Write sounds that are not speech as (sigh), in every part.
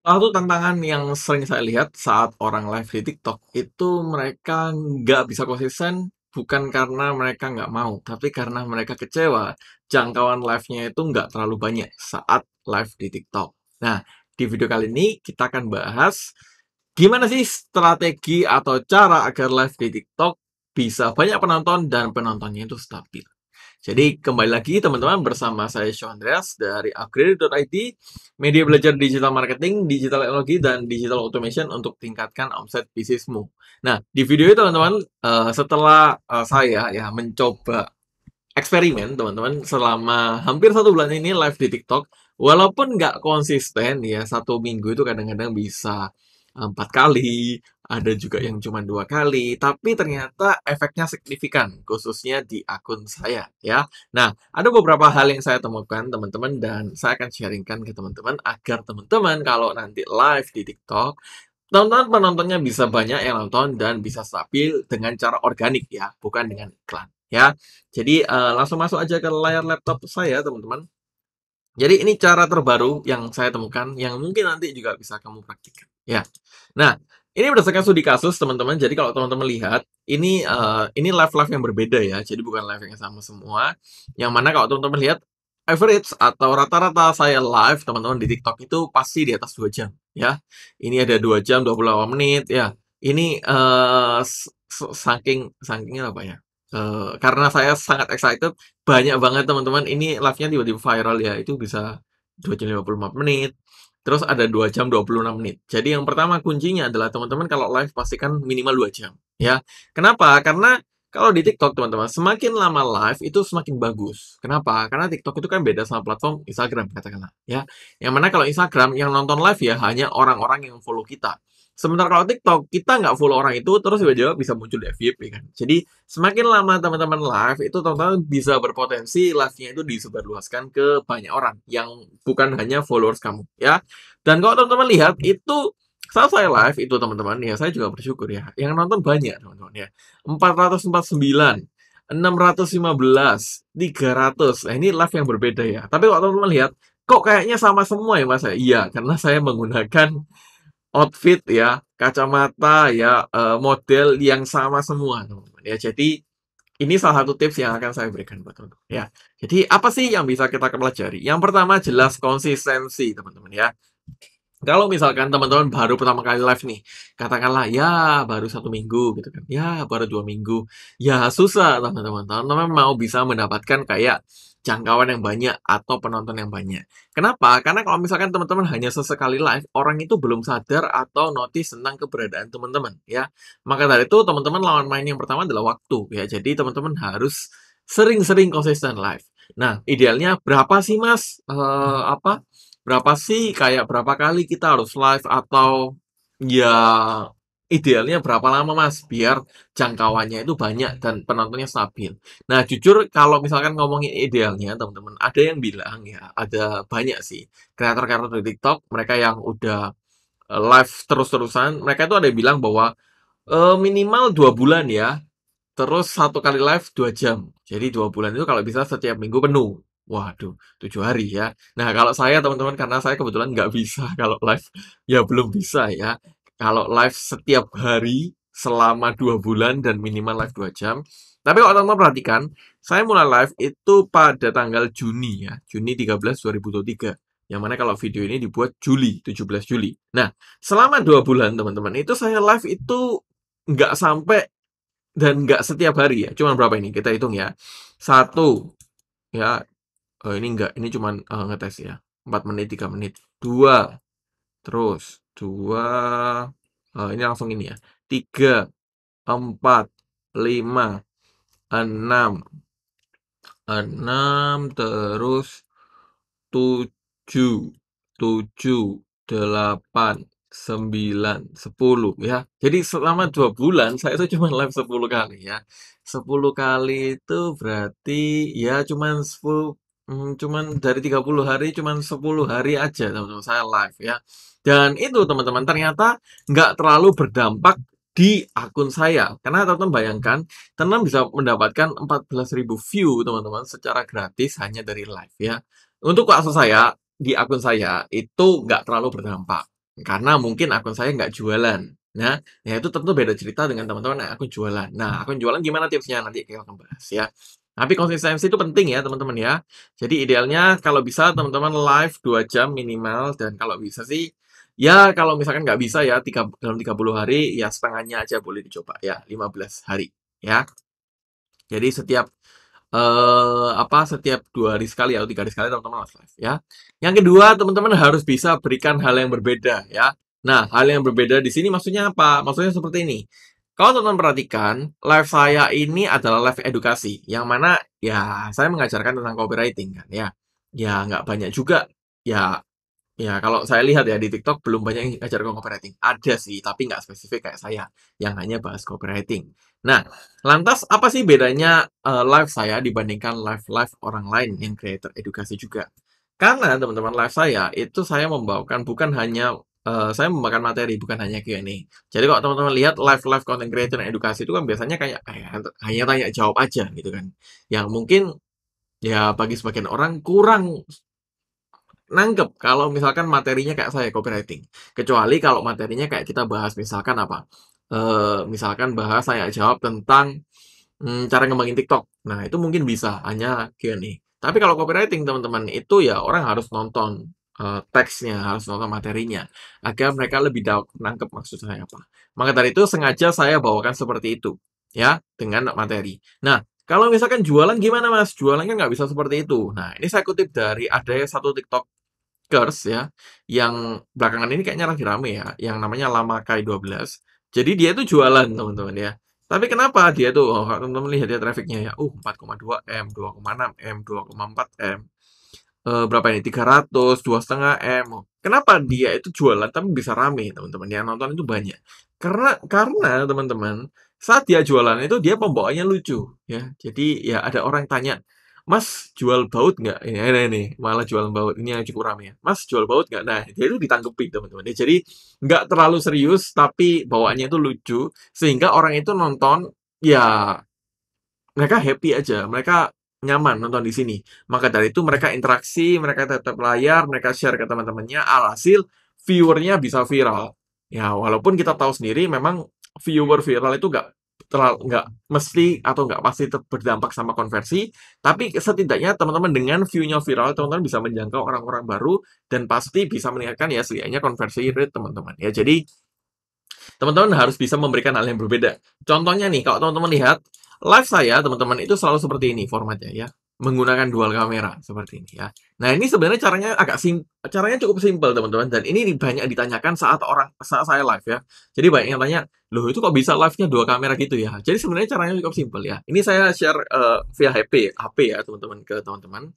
Salah satu tantangan yang sering saya lihat saat orang live di TikTok, itu mereka nggak bisa konsisten, bukan karena mereka nggak mau, tapi karena mereka kecewa jangkauan live-nya itu nggak terlalu banyak saat live di TikTok. Nah, di video kali ini kita akan bahas gimana sih strategi atau cara agar live di TikTok bisa banyak penonton dan penontonnya itu stabil. Jadi kembali lagi teman-teman bersama saya Sean Andreas dari upgrade.id, media belajar digital marketing, digital teknologi, dan digital automation untuk tingkatkan omset bisnismu. Nah, di video ini teman-teman, uh, setelah uh, saya ya mencoba eksperimen teman-teman selama hampir satu bulan ini live di TikTok, walaupun nggak konsisten ya, satu minggu itu kadang-kadang bisa empat kali, ada juga yang cuma dua kali, tapi ternyata efeknya signifikan, khususnya di akun saya ya. Nah, ada beberapa hal yang saya temukan teman-teman dan saya akan sharingkan ke teman-teman agar teman-teman kalau nanti live di TikTok Tonton penontonnya bisa banyak yang nonton dan bisa stabil dengan cara organik ya, bukan dengan iklan ya. Jadi uh, langsung masuk aja ke layar laptop saya teman-teman. Jadi ini cara terbaru yang saya temukan yang mungkin nanti juga bisa kamu praktikkan ya. Nah, ini berdasarkan studi kasus teman-teman. Jadi kalau teman-teman lihat, ini uh, ini live-live yang berbeda ya. Jadi bukan live yang sama semua. Yang mana kalau teman-teman lihat average atau rata-rata saya live teman-teman di TikTok itu pasti di atas dua jam ya. Ini ada dua jam 28 menit ya. Ini uh, saking sakingnya apa ya? Uh, karena saya sangat excited, banyak banget teman-teman. Ini live-nya tiba-tiba viral ya. Itu bisa 2 jam 55 menit Terus ada 2 jam 26 menit. Jadi yang pertama kuncinya adalah teman-teman kalau live pastikan minimal 2 jam. Ya, kenapa? Karena kalau di TikTok teman-teman, semakin lama live itu semakin bagus. Kenapa? Karena TikTok itu kan beda sama platform Instagram katakanlah. Ya, yang mana kalau Instagram yang nonton live ya hanya orang-orang yang follow kita. Sementara kalau TikTok, kita nggak follow orang itu, terus tiba-tiba bisa muncul di FYP kan. Jadi, semakin lama teman-teman live, itu teman-teman bisa berpotensi live-nya itu disebarluaskan ke banyak orang yang bukan hanya followers kamu, ya. Dan kalau teman-teman lihat, itu saat saya live itu teman-teman, ya saya juga bersyukur ya. Yang nonton banyak teman-teman ya. 449, 615, 300. Nah, ini live yang berbeda ya. Tapi kalau teman-teman lihat, kok kayaknya sama semua ya mas? Ya? Iya, karena saya menggunakan outfit ya, kacamata ya, eh, model yang sama semua teman-teman ya. Jadi ini salah satu tips yang akan saya berikan buat teman-teman ya. Jadi apa sih yang bisa kita pelajari? Yang pertama jelas konsistensi teman-teman ya. Kalau misalkan teman-teman baru pertama kali live nih, katakanlah ya baru satu minggu gitu kan, ya baru dua minggu, ya susah teman-teman. Teman-teman mau bisa mendapatkan kayak jangkauan yang banyak atau penonton yang banyak. Kenapa? Karena kalau misalkan teman-teman hanya sesekali live, orang itu belum sadar atau notice tentang keberadaan teman-teman, ya. Maka dari itu teman-teman lawan main yang pertama adalah waktu, ya. Jadi teman-teman harus sering-sering konsisten live. Nah, idealnya berapa sih, Mas? Uh, apa? Berapa sih kayak berapa kali kita harus live atau ya idealnya berapa lama mas biar jangkauannya itu banyak dan penontonnya stabil. Nah jujur kalau misalkan ngomongin idealnya teman-teman ada yang bilang ya ada banyak sih kreator-kreator di TikTok mereka yang udah e, live terus-terusan mereka itu ada yang bilang bahwa e, minimal dua bulan ya terus satu kali live dua jam jadi dua bulan itu kalau bisa setiap minggu penuh Waduh, tujuh hari ya. Nah, kalau saya teman-teman karena saya kebetulan nggak bisa (laughs) kalau live ya belum bisa ya kalau live setiap hari selama dua bulan dan minimal live dua jam. Tapi kalau teman-teman perhatikan, saya mulai live itu pada tanggal Juni ya, Juni 13 2023. Yang mana kalau video ini dibuat Juli, 17 Juli. Nah, selama dua bulan teman-teman, itu saya live itu nggak sampai dan nggak setiap hari ya. Cuman berapa ini? Kita hitung ya. Satu, ya oh, ini nggak, ini cuman uh, ngetes ya. Empat menit, tiga menit. Dua, terus dua uh, ini langsung ini ya, tiga empat lima enam enam terus tujuh tujuh delapan sembilan sepuluh ya. Jadi selama dua bulan saya itu cuma live sepuluh kali ya. sepuluh kali itu berarti ya cuma sepuluh hmm, cuma cuman dari puluh hari cuma sepuluh hari aja teman-teman saya live ya. Dan itu teman-teman ternyata nggak terlalu berdampak di akun saya. Karena teman-teman bayangkan, teman-teman bisa mendapatkan 14.000 view teman-teman secara gratis hanya dari live ya. Untuk akun saya, di akun saya itu nggak terlalu berdampak. Karena mungkin akun saya nggak jualan. Nah, ya itu tentu beda cerita dengan teman-teman yang akun jualan. Nah, akun jualan gimana tipsnya? Nanti kita akan bahas ya. Tapi konsistensi itu penting ya teman-teman ya. Jadi idealnya kalau bisa teman-teman live 2 jam minimal dan kalau bisa sih Ya kalau misalkan nggak bisa ya tiga, dalam 30 hari ya setengahnya aja boleh dicoba ya 15 hari ya. Jadi setiap eh, apa setiap dua hari sekali atau tiga hari sekali teman-teman harus live ya. Yang kedua teman-teman harus bisa berikan hal yang berbeda ya. Nah hal yang berbeda di sini maksudnya apa? Maksudnya seperti ini. Kalau teman-teman perhatikan, live saya ini adalah live edukasi, yang mana ya saya mengajarkan tentang copywriting kan ya. Ya nggak banyak juga, ya Ya, kalau saya lihat ya di TikTok belum banyak yang ngajar copywriting. Ada sih, tapi nggak spesifik kayak saya yang hanya bahas copywriting. Nah, lantas apa sih bedanya uh, eh, live saya dibandingkan live-live orang lain yang creator edukasi juga? Karena teman-teman live saya itu saya membawakan bukan hanya uh, saya membawakan materi bukan hanya Q&A. Jadi kalau teman-teman lihat live-live content creator dan edukasi itu kan biasanya kayak, kayak hanya tanya jawab aja gitu kan. Yang mungkin ya bagi sebagian orang kurang nangkep kalau misalkan materinya kayak saya copywriting. Kecuali kalau materinya kayak kita bahas misalkan apa? E, misalkan bahas saya jawab tentang hmm, cara ngembangin TikTok. Nah, itu mungkin bisa hanya Q&A. Tapi kalau copywriting teman-teman itu ya orang harus nonton e, teksnya, harus nonton materinya agar mereka lebih dapat menangkap maksud saya apa. Maka dari itu sengaja saya bawakan seperti itu ya dengan materi. Nah, kalau misalkan jualan gimana mas? Jualan kan nggak bisa seperti itu. Nah, ini saya kutip dari ada satu TikTok Lakers ya, yang belakangan ini kayaknya lagi rame ya, yang namanya lama Kai 12. Jadi dia itu jualan teman-teman ya. Tapi kenapa dia tuh, oh, teman-teman lihat dia ya trafficnya ya, uh 4,2M, 2,6M, 2,4M, e, berapa ini, 300, setengah m Kenapa dia itu jualan tapi bisa rame teman-teman, yang nonton itu banyak. Karena, karena teman-teman, saat dia jualan itu dia pembawaannya lucu ya. Jadi ya ada orang tanya, Mas jual baut nggak? Ini, ini, ini, malah jual baut. Ini yang cukup ramai ya. Mas jual baut nggak? Nah, dia itu ditanggepi teman-teman. jadi nggak terlalu serius, tapi bawaannya itu lucu. Sehingga orang itu nonton, ya mereka happy aja. Mereka nyaman nonton di sini. Maka dari itu mereka interaksi, mereka tetap layar, mereka share ke teman-temannya. Alhasil, viewernya bisa viral. Ya, walaupun kita tahu sendiri memang viewer viral itu nggak terlalu nggak mesti atau nggak pasti berdampak sama konversi, tapi setidaknya teman-teman dengan view-nya viral, teman-teman bisa menjangkau orang-orang baru dan pasti bisa meningkatkan ya setidaknya konversi rate teman-teman. Ya jadi teman-teman harus bisa memberikan hal yang berbeda. Contohnya nih, kalau teman-teman lihat live saya, teman-teman itu selalu seperti ini formatnya ya menggunakan dual kamera seperti ini ya. Nah ini sebenarnya caranya agak sim caranya cukup simpel teman-teman dan ini banyak ditanyakan saat orang saat saya live ya. Jadi banyak yang tanya, loh itu kok bisa live-nya dua kamera gitu ya? Jadi sebenarnya caranya cukup simpel ya. Ini saya share uh, via HP HP ya teman-teman ke teman-teman.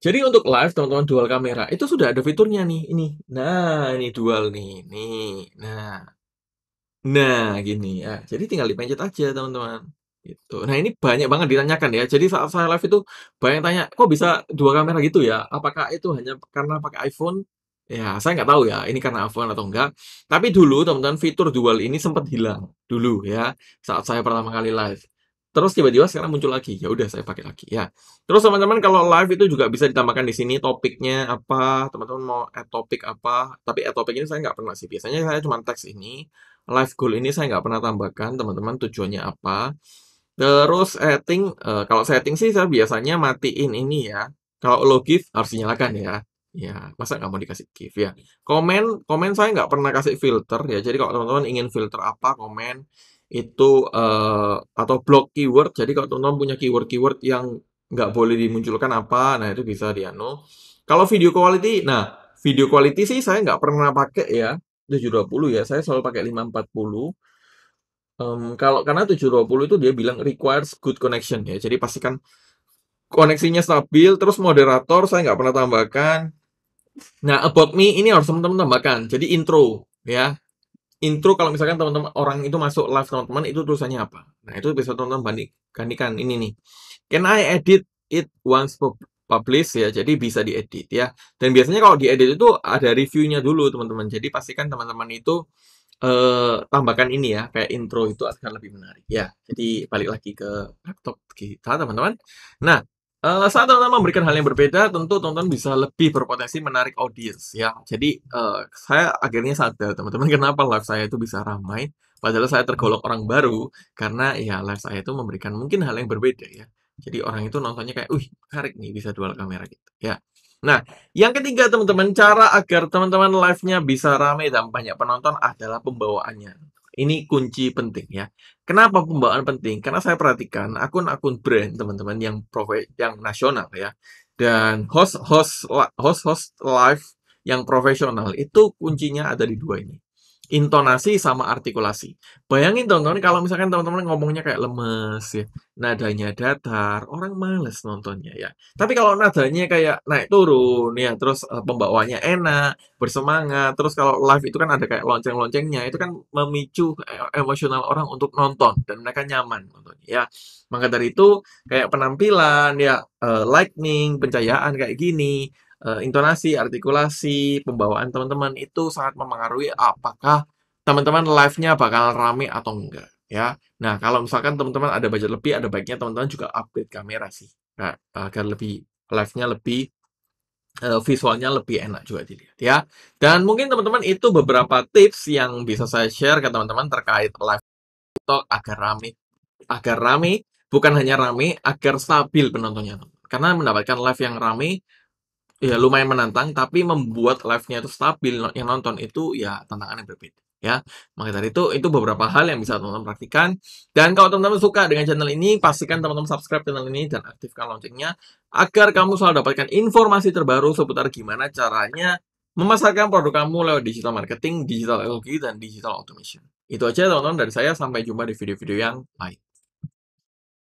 Jadi untuk live teman-teman dual kamera itu sudah ada fiturnya nih ini. Nah ini dual nih nih. Nah nah gini ya. Jadi tinggal dipencet aja teman-teman. Gitu. Nah ini banyak banget ditanyakan ya. Jadi saat saya live itu banyak tanya, kok bisa dua kamera gitu ya? Apakah itu hanya karena pakai iPhone? Ya saya nggak tahu ya, ini karena iPhone atau enggak. Tapi dulu teman-teman fitur dual ini sempat hilang dulu ya saat saya pertama kali live. Terus tiba-tiba sekarang muncul lagi. Ya udah saya pakai lagi ya. Terus teman-teman kalau live itu juga bisa ditambahkan di sini topiknya apa, teman-teman mau add topik apa. Tapi add topik ini saya nggak pernah sih. Biasanya saya cuma teks ini. Live goal ini saya nggak pernah tambahkan teman-teman tujuannya apa. Terus setting, uh, kalau setting sih saya biasanya matiin ini ya. Kalau lo give harus dinyalakan ya. Ya, masa nggak mau dikasih give ya. Komen, komen saya nggak pernah kasih filter ya. Jadi kalau teman-teman ingin filter apa komen itu uh, atau block keyword. Jadi kalau teman-teman punya keyword-keyword yang nggak boleh dimunculkan apa, nah itu bisa dianu. Kalau video quality, nah video quality sih saya nggak pernah pakai ya. 720 ya, saya selalu pakai 540. Um, kalau karena 720 itu dia bilang requires good connection ya. Jadi pastikan koneksinya stabil. Terus moderator saya nggak pernah tambahkan. Nah about me ini harus teman-teman tambahkan. Jadi intro ya. Intro kalau misalkan teman-teman orang itu masuk live teman-teman itu tulisannya apa? Nah itu bisa teman-teman banding, bandingkan ini nih. Can I edit it once publish ya. Jadi bisa diedit ya. Dan biasanya kalau diedit itu ada reviewnya dulu teman-teman. Jadi pastikan teman-teman itu uh, tambahkan ini ya, kayak intro itu akan lebih menarik. Ya, jadi balik lagi ke laptop kita, teman-teman. Nah, uh, saat teman-teman memberikan hal yang berbeda, tentu teman-teman bisa lebih berpotensi menarik audiens, ya. Jadi, uh, saya akhirnya sadar, teman-teman, (laughs) kenapa live saya itu bisa ramai, padahal saya tergolong orang baru, karena ya live saya itu memberikan mungkin hal yang berbeda, ya. Jadi orang itu nontonnya kayak, "Wih, menarik nih, bisa dual kamera," gitu, ya. Nah, yang ketiga teman-teman, cara agar teman-teman live-nya bisa rame dan banyak penonton adalah pembawaannya. Ini kunci penting ya. Kenapa pembawaan penting? Karena saya perhatikan akun-akun brand teman-teman yang profe yang nasional ya dan host-host host-host live yang profesional itu kuncinya ada di dua ini intonasi sama artikulasi. Bayangin teman-teman kalau misalkan teman-teman ngomongnya kayak lemes ya, nadanya datar, orang males nontonnya ya. Tapi kalau nadanya kayak naik turun ya, terus uh, pembawaannya enak, bersemangat, terus kalau live itu kan ada kayak lonceng-loncengnya, itu kan memicu eh, emosional orang untuk nonton dan mereka nyaman nonton ya. Maka dari itu kayak penampilan ya uh, lightning, pencahayaan kayak gini, uh, intonasi, artikulasi, pembawaan teman-teman itu sangat mempengaruhi apakah teman-teman live-nya bakal rame atau enggak ya. Nah, kalau misalkan teman-teman ada budget lebih, ada baiknya teman-teman juga upgrade kamera sih. Nah, agar lebih live-nya lebih eh, visualnya lebih enak juga dilihat ya. Dan mungkin teman-teman itu beberapa tips yang bisa saya share ke teman-teman terkait live TikTok agar rame agar rame bukan hanya rame agar stabil penontonnya. Karena mendapatkan live yang rame ya lumayan menantang tapi membuat live-nya itu stabil yang nonton itu ya tantangan yang berbeda ya maka dari itu itu beberapa hal yang bisa teman-teman praktikan dan kalau teman-teman suka dengan channel ini pastikan teman-teman subscribe channel ini dan aktifkan loncengnya agar kamu selalu dapatkan informasi terbaru seputar gimana caranya memasarkan produk kamu lewat digital marketing, digital LG, dan digital automation. Itu aja teman-teman dari saya, sampai jumpa di video-video yang lain.